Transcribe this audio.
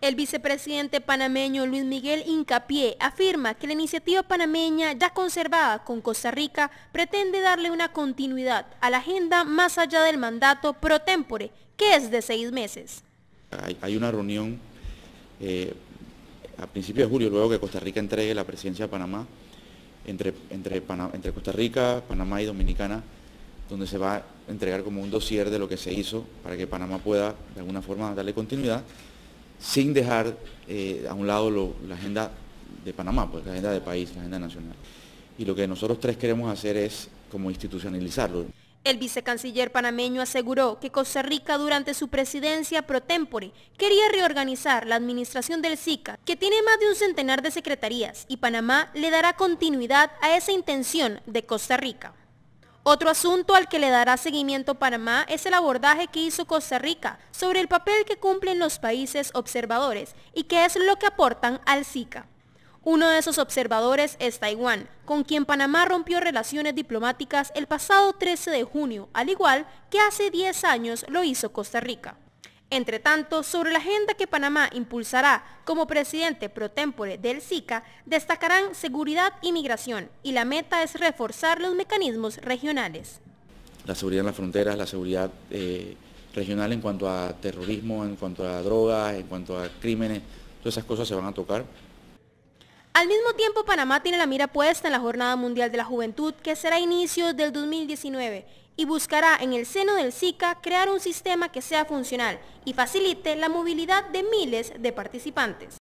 El vicepresidente panameño Luis Miguel Incapié afirma que la iniciativa panameña ya conservada con Costa Rica pretende darle una continuidad a la agenda más allá del mandato pro tempore, que es de seis meses. Hay, una reunión eh, a principios de julio, luego que Costa Rica entregue la presidencia de Panamá, entre, entre Costa Rica, Panamá y Dominicana, donde se va a entregar como un dossier de lo que se hizo para que Panamá pueda de alguna forma darle continuidad sin dejar eh, a un lado la agenda de Panamá, pues la agenda de país, la agenda nacional. Y lo que nosotros tres queremos hacer es como institucionalizarlo. El vicecanciller panameño aseguró que Costa Rica durante su presidencia pro tempore quería reorganizar la administración del SICA, que tiene más de un centenar de secretarías, y Panamá le dará continuidad a esa intención de Costa Rica. Otro asunto al que le dará seguimiento Panamá es el abordaje que hizo Costa Rica sobre el papel que cumplen los países observadores y qué es lo que aportan al SICA. Uno de esos observadores es Taiwán, con quien Panamá rompió relaciones diplomáticas el pasado 13 de junio, al igual que hace 10 años lo hizo Costa Rica. Entre tanto, sobre la agenda que Panamá impulsará como presidente pro tempore del SICA, destacarán seguridad y migración, y la meta es reforzar los mecanismos regionales. La seguridad en las fronteras, la seguridad eh, regional en cuanto a terrorismo, en cuanto a drogas, en cuanto a crímenes, todas esas cosas se van a tocar. Al mismo tiempo, Panamá tiene la mira puesta en la Jornada Mundial de la Juventud, que será inicio del 2019, y buscará en el seno del SICA crear un sistema que sea funcional y facilite la movilidad de miles de participantes.